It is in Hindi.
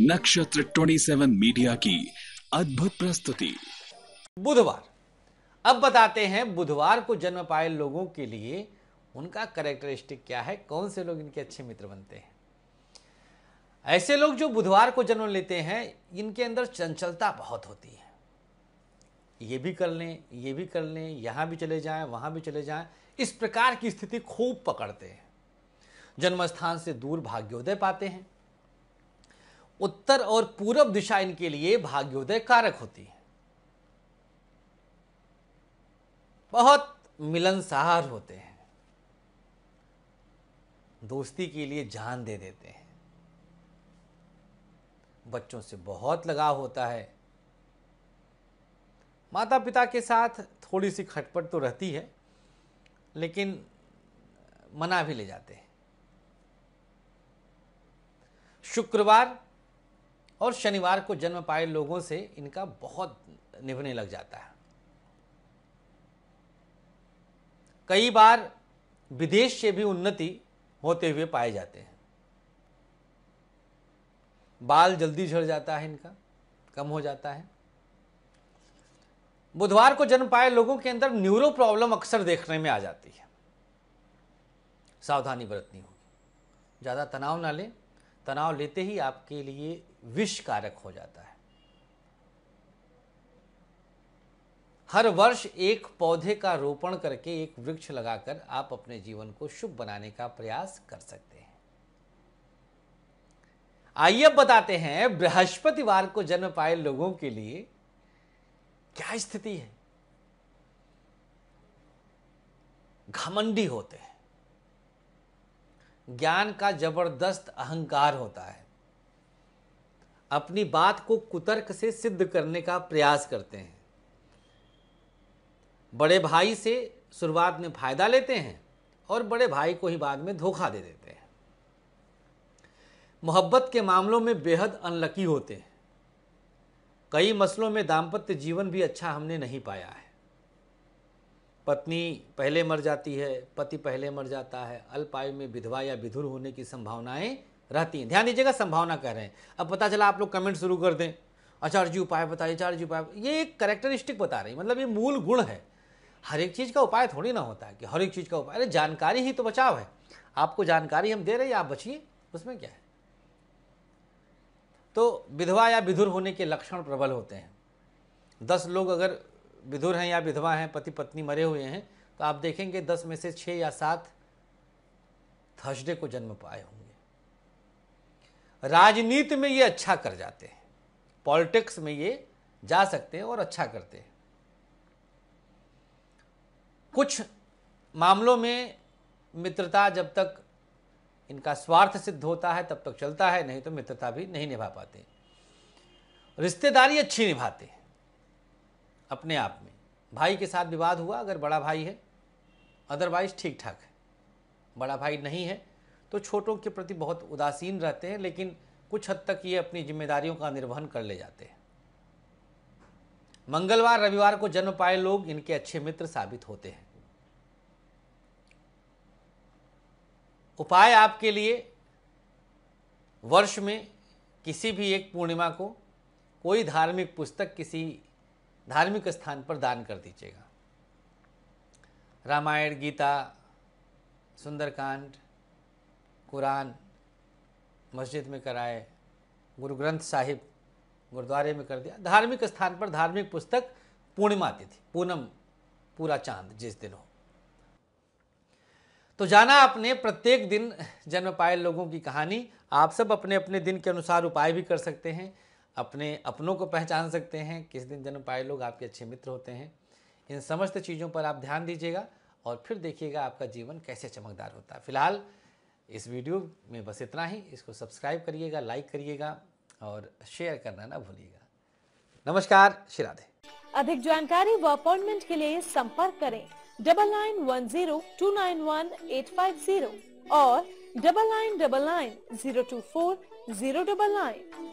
नक्षत्र 27 मीडिया की अद्भुत प्रस्तुति बुधवार अब बताते हैं बुधवार को जन्म पाए लोगों के लिए उनका करेक्टरिस्टिक क्या है कौन से लोग इनके अच्छे मित्र बनते हैं ऐसे लोग जो बुधवार को जन्म लेते हैं इनके अंदर चंचलता बहुत होती है ये भी कर लें ये भी कर लें यहाँ भी चले जाएं वहाँ भी चले जाएं इस प्रकार की स्थिति खूब पकड़ते हैं जन्मस्थान से दूर भाग्योदय पाते हैं उत्तर और पूरब दिशा इनके लिए भाग्योदय कारक होती है बहुत मिलनसार होते हैं दोस्ती के लिए जान दे देते हैं बच्चों से बहुत लगाव होता है माता पिता के साथ थोड़ी सी खटपट तो रहती है लेकिन मना भी ले जाते हैं शुक्रवार और शनिवार को जन्म पाए लोगों से इनका बहुत निभने लग जाता है कई बार विदेश से भी उन्नति होते हुए पाए जाते हैं बाल जल्दी झड़ जाता है इनका कम हो जाता है बुधवार को जन्म पाए लोगों के अंदर न्यूरो प्रॉब्लम अक्सर देखने में आ जाती है सावधानी बरतनी होगी ज़्यादा तनाव ना लें तनाव लेते ही आपके लिए विष कारक हो जाता है हर वर्ष एक पौधे का रोपण करके एक वृक्ष लगाकर आप अपने जीवन को शुभ बनाने का प्रयास कर सकते हैं आइए अब बताते हैं बृहस्पतिवार को जन्म पाए लोगों के लिए क्या स्थिति है घमंडी होते हैं ज्ञान का जबरदस्त अहंकार होता है अपनी बात को कुतर्क से सिद्ध करने का प्रयास करते हैं बड़े भाई से शुरुआत में फायदा लेते हैं और बड़े भाई को ही बाद में धोखा दे देते हैं मोहब्बत के मामलों में बेहद अनलकी होते हैं कई मसलों में दाम्पत्य जीवन भी अच्छा हमने नहीं पाया है पत्नी पहले मर जाती है पति पहले मर जाता है अल्पायु में विधवा या विधुर होने की संभावनाएं रहती हैं ध्यान दीजिएगा संभावना कह रहे हैं अब पता चला आप लोग कमेंट शुरू कर दें आचार्य जी उपाय बताइए आचार्य जी उपाय ये एक करेक्टरिस्टिक बता रही मतलब ये मूल गुण है हर एक चीज़ का उपाय थोड़ी ना होता है कि हर एक चीज़ का उपाय अरे जानकारी ही तो बचाव है आपको जानकारी हम दे रहे हैं आप बचिए उसमें क्या है तो विधवा या विधुर होने के लक्षण प्रबल होते हैं दस लोग अगर विधुर हैं या विधवा हैं पति पत्नी मरे हुए हैं तो आप देखेंगे दस में से छः या सात थर्सडे को जन्म पाए होंगे राजनीति में ये अच्छा कर जाते हैं पॉलिटिक्स में ये जा सकते हैं और अच्छा करते हैं कुछ मामलों में मित्रता जब तक इनका स्वार्थ सिद्ध होता है तब तक चलता है नहीं तो मित्रता भी नहीं निभा पाते रिश्तेदारी अच्छी निभाते हैं अपने आप में भाई के साथ विवाद हुआ अगर बड़ा भाई है अदरवाइज ठीक ठाक है बड़ा भाई नहीं है तो छोटों के प्रति बहुत उदासीन रहते हैं लेकिन कुछ हद तक ये अपनी जिम्मेदारियों का निर्वहन कर ले जाते हैं मंगलवार रविवार को जन्म पाए लोग इनके अच्छे मित्र साबित होते हैं उपाय आपके लिए वर्ष में किसी भी एक पूर्णिमा को कोई धार्मिक पुस्तक किसी धार्मिक स्थान पर दान कर दीजिएगा रामायण गीता सुंदरकांड कुरान मस्जिद में कराए गुरु ग्रंथ साहिब गुरुद्वारे में कर दिया धार्मिक स्थान पर धार्मिक पुस्तक पूर्णिमा तिथि पूनम पूरा चांद जिस दिन हो तो जाना आपने प्रत्येक दिन जन्म पाए लोगों की कहानी आप सब अपने अपने दिन के अनुसार उपाय भी कर सकते हैं अपने अपनों को पहचान सकते हैं किस दिन जन्म पाए लोग आपके अच्छे मित्र होते हैं इन समस्त चीज़ों पर आप ध्यान दीजिएगा और फिर देखिएगा आपका जीवन कैसे चमकदार होता है फिलहाल इस वीडियो में बस इतना ही इसको सब्सक्राइब करिएगा लाइक करिएगा और शेयर करना ना भूलिएगा नमस्कार श्री राधे अधिक जानकारी व अपॉइंटमेंट के लिए संपर्क करें double nine one zero two nine one eight five zero और double nine double nine zero two four zero double nine